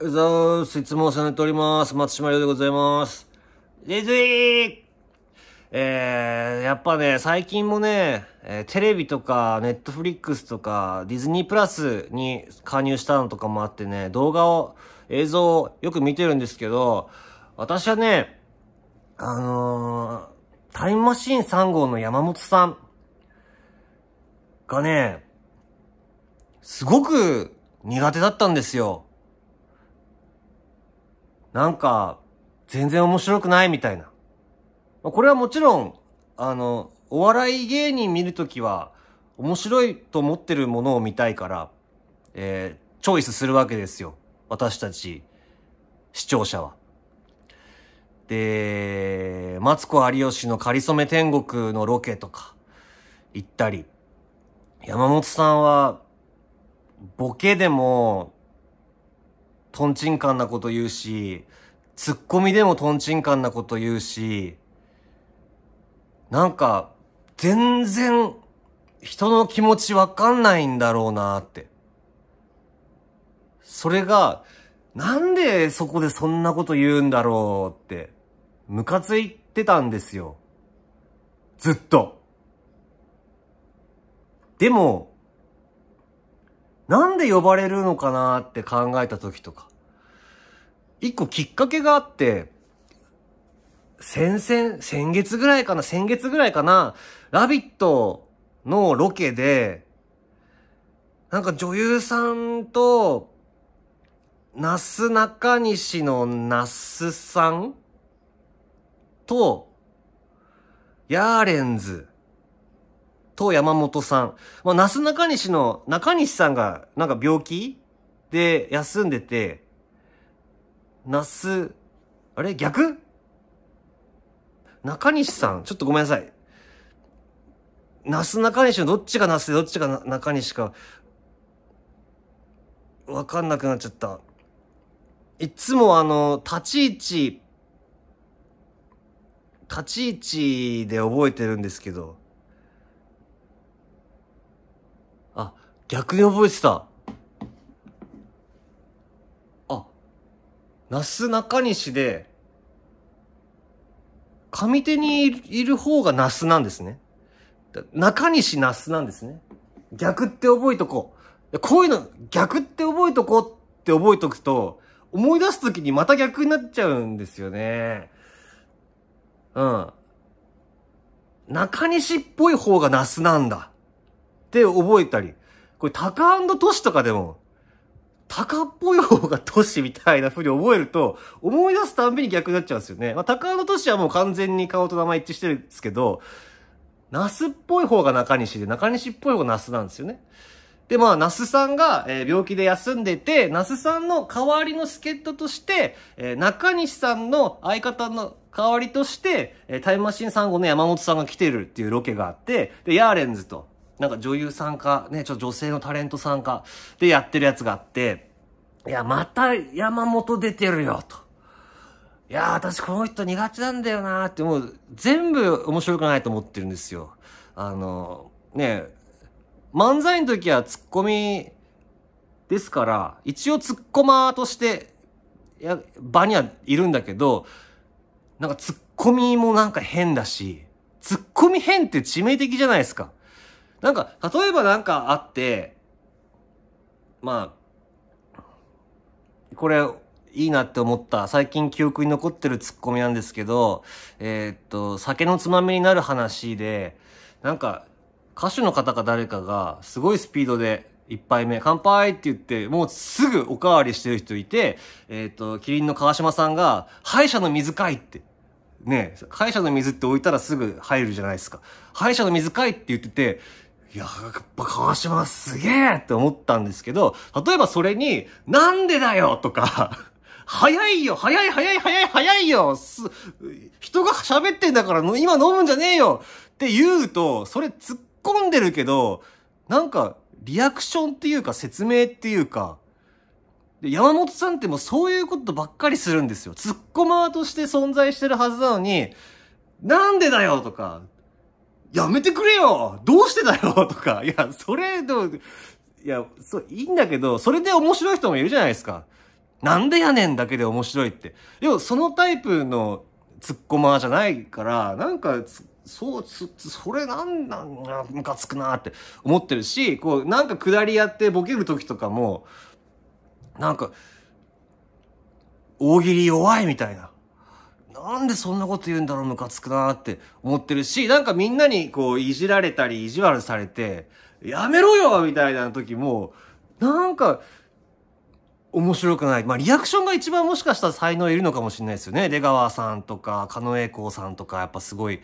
うざーす。いつもお世話になっております。松島亮でございます。レズイーえー、やっぱね、最近もね、えー、テレビとか、ネットフリックスとか、ディズニープラスに加入したのとかもあってね、動画を、映像をよく見てるんですけど、私はね、あのー、タイムマシーン3号の山本さんがね、すごく苦手だったんですよ。なんか、全然面白くないみたいな。これはもちろん、あの、お笑い芸人見るときは、面白いと思ってるものを見たいから、えー、チョイスするわけですよ。私たち、視聴者は。で、マツコ有吉のかりそめ天国のロケとか、行ったり、山本さんは、ボケでも、トンチンカンなこと言うし、ツッコミでもトンチンカンなこと言うし、なんか、全然、人の気持ちわかんないんだろうなって。それが、なんでそこでそんなこと言うんだろうって、ムカついてたんですよ。ずっと。でも、なんで呼ばれるのかなって考えた時とか。一個きっかけがあって、先々、先月ぐらいかな、先月ぐらいかな、ラビットのロケで、なんか女優さんと、那須中西の那須さんと、ヤーレンズと山本さん。まあ、なすなかにしの中西さんが、なんか病気で休んでて、なす、あれ逆中西さん、ちょっとごめんなさい。なす中西のどっちがなすでどっちが中西か、わかんなくなっちゃった。いつもあの、立ち位置、立ち位置で覚えてるんですけど、逆に覚えてた。あ、那須中西で、上手にいる方が那須なんですね。中西那須なんですね。逆って覚えとこう。こういうの、逆って覚えとこうって覚えとくと、思い出すときにまた逆になっちゃうんですよね。うん。中西っぽい方が那須なんだ。って覚えたり。これタカトシとかでも、タカっぽい方がトシみたいな風に覚えると、思い出すたんびに逆になっちゃうんですよね。まあ、タカトシはもう完全に顔と名前一致してるんですけど、ナスっぽい方が中西で、中西っぽい方がナスなんですよね。で、まあ、ナスさんが、えー、病気で休んでて、ナスさんの代わりの助っ人として、えー、中西さんの相方の代わりとして、えー、タイムマシン3号の山本さんが来てるっていうロケがあって、で、ヤーレンズと、なんか女優さんか、ね、ちょっと女性のタレントさんか、でやってるやつがあって、いや、また山本出てるよ、と。いや私この人苦手なんだよなーって、もう全部面白くないと思ってるんですよ。あの、ね漫才の時はツッコミですから、一応ツッコマーとして、いや、場にはいるんだけど、なんかツッコミもなんか変だし、ツッコミ変って致命的じゃないですか。なんか、例えばなんかあって、まあ、これ、いいなって思った、最近記憶に残ってるツッコミなんですけど、えー、っと、酒のつまみになる話で、なんか、歌手の方か誰かが、すごいスピードで、一杯目、乾杯って言って、もうすぐおかわりしてる人いて、えー、っと、キリンの川島さんが、歯医者の水かいって、ね、歯医者の水って置いたらすぐ入るじゃないですか。歯医者の水かいって言ってて、いや、やっぱ川島すげえって思ったんですけど、例えばそれに、なんでだよとか、早いよ早い早い早い早いよす、人が喋ってんだから今飲むんじゃねえよって言うと、それ突っ込んでるけど、なんか、リアクションっていうか説明っていうか、山本さんってもうそういうことばっかりするんですよ。突っ込まーとして存在してるはずなのに、なんでだよとか、やめてくれよどうしてだよ とか、いや、それ、でも、いや、そう、いいんだけど、それで面白い人もいるじゃないですか。なんでやねんだけで面白いって。でも、そのタイプの突っ込まじゃないから、なんか、そう、それなんなん、ムカつくなって思ってるし、こう、なんか下りやってボケる時とかも、なんか、大喜利弱いみたいな。なんでそんなこと言うんだろう、ムカつくなって思ってるし、なんかみんなにこう、いじられたり、意地悪されて、やめろよみたいな時も、なんか、面白くない。まあ、リアクションが一番もしかしたら才能いるのかもしれないですよね。出川さんとか、狩野英孝さんとか、やっぱすごい、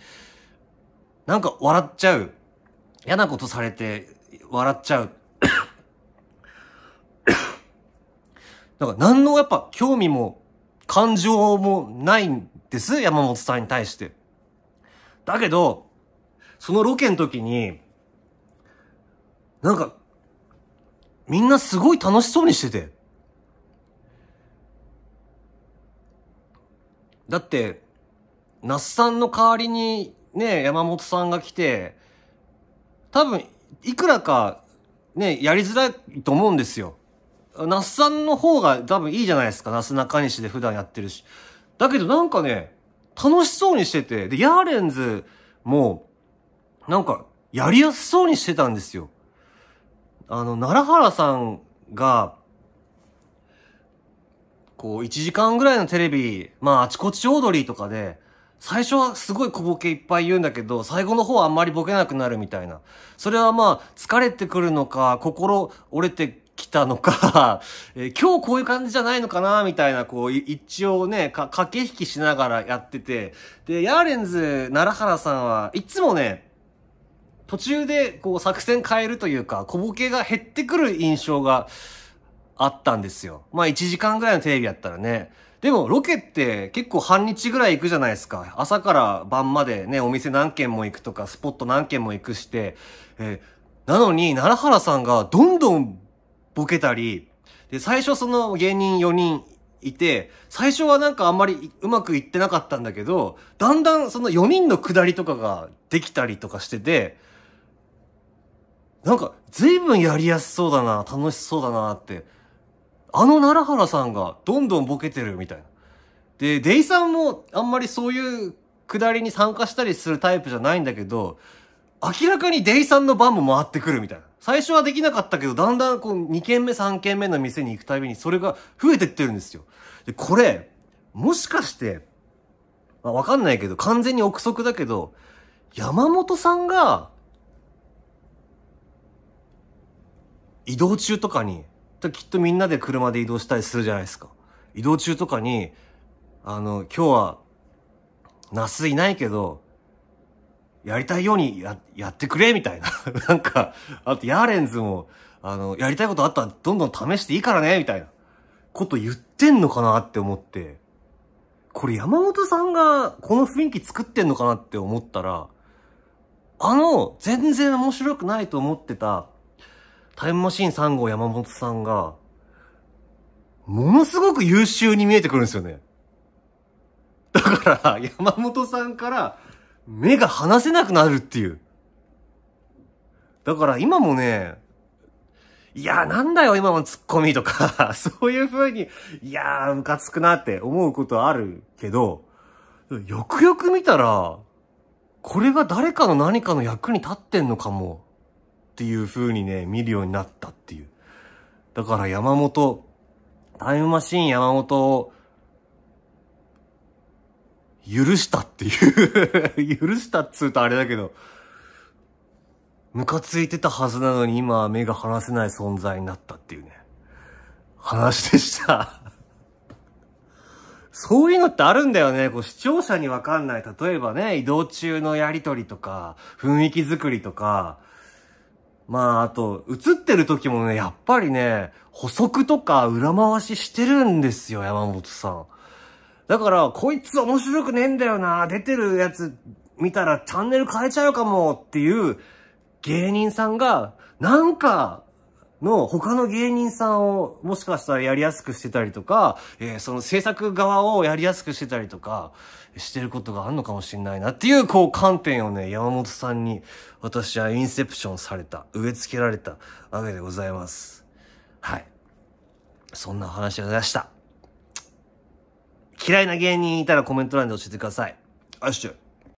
なんか笑っちゃう。嫌なことされて、笑っちゃう。だから何のやっぱ興味も感情もないんです、山本さんに対して。だけど、そのロケの時に、なんか、みんなすごい楽しそうにしてて。だって、那須さんの代わりにね、山本さんが来て、多分、いくらかね、やりづらいと思うんですよ。那須さんの方が多分いいじゃないですか。那須中西で普段やってるし。だけどなんかね、楽しそうにしてて、で、ヤーレンズも、なんか、やりやすそうにしてたんですよ。あの、奈良原さんが、こう、1時間ぐらいのテレビ、まあ、あちこちオードリーとかで、最初はすごい小ボケいっぱい言うんだけど、最後の方はあんまりボケなくなるみたいな。それはまあ、疲れてくるのか、心折れて来たのか えー、今日こういう感じじゃないのかな、みたいな、こう、一応ね、駆け引きしながらやってて、で、ヤーレンズ、奈良原さんはいつもね、途中でこう作戦変えるというか、小ボケが減ってくる印象があったんですよ。まあ1時間ぐらいのテレビやったらね。でもロケって結構半日ぐらい行くじゃないですか。朝から晩までね、お店何軒も行くとか、スポット何軒も行くして、えー、なのに、奈良原さんがどんどんボケたり、で、最初その芸人4人いて、最初はなんかあんまりうまくいってなかったんだけど、だんだんその4人の下りとかができたりとかしてて、なんか随分やりやすそうだな、楽しそうだなって、あの奈良原さんがどんどんボケてるみたいな。で、デイさんもあんまりそういう下りに参加したりするタイプじゃないんだけど、明らかにデイさんの番も回ってくるみたいな。最初はできなかったけど、だんだんこう2軒目3軒目の店に行くたびにそれが増えてってるんですよ。で、これ、もしかして、まあ、わかんないけど、完全に憶測だけど、山本さんが、移動中とかに、きっとみんなで車で移動したりするじゃないですか。移動中とかに、あの、今日は、ナスいないけど、やりたいようにや、やってくれ、みたいな。なんか、あと、ヤーレンズも、あの、やりたいことあったらどんどん試していいからね、みたいなこと言ってんのかなって思って、これ山本さんがこの雰囲気作ってんのかなって思ったら、あの、全然面白くないと思ってた、タイムマシーン3号山本さんが、ものすごく優秀に見えてくるんですよね。だから、山本さんから、目が離せなくなるっていう。だから今もね、いやーなんだよ今のツッコミとか そういう風に、いやーむかつくなって思うことあるけど、よくよく見たら、これが誰かの何かの役に立ってんのかも、っていう風にね、見るようになったっていう。だから山本、タイムマシーン山本許したっていう 許したっつうとあれだけど、ムカついてたはずなのに今は目が離せない存在になったっていうね、話でした そういうのってあるんだよね。こう視聴者にわかんない。例えばね、移動中のやりとりとか、雰囲気作りとか、まあ、あと、映ってる時もね、やっぱりね、補足とか裏回ししてるんですよ、山本さん。だから、こいつ面白くねえんだよな、出てるやつ見たらチャンネル変えちゃうかもっていう芸人さんが、なんか、の他の芸人さんをもしかしたらやりやすくしてたりとか、えー、その制作側をやりやすくしてたりとか、してることがあるのかもしれないなっていう、こう観点をね、山本さんに私はインセプションされた、植え付けられたわけでございます。はい。そんな話が出した。嫌いな芸人いたらコメント欄で教えてください。あっしゅ。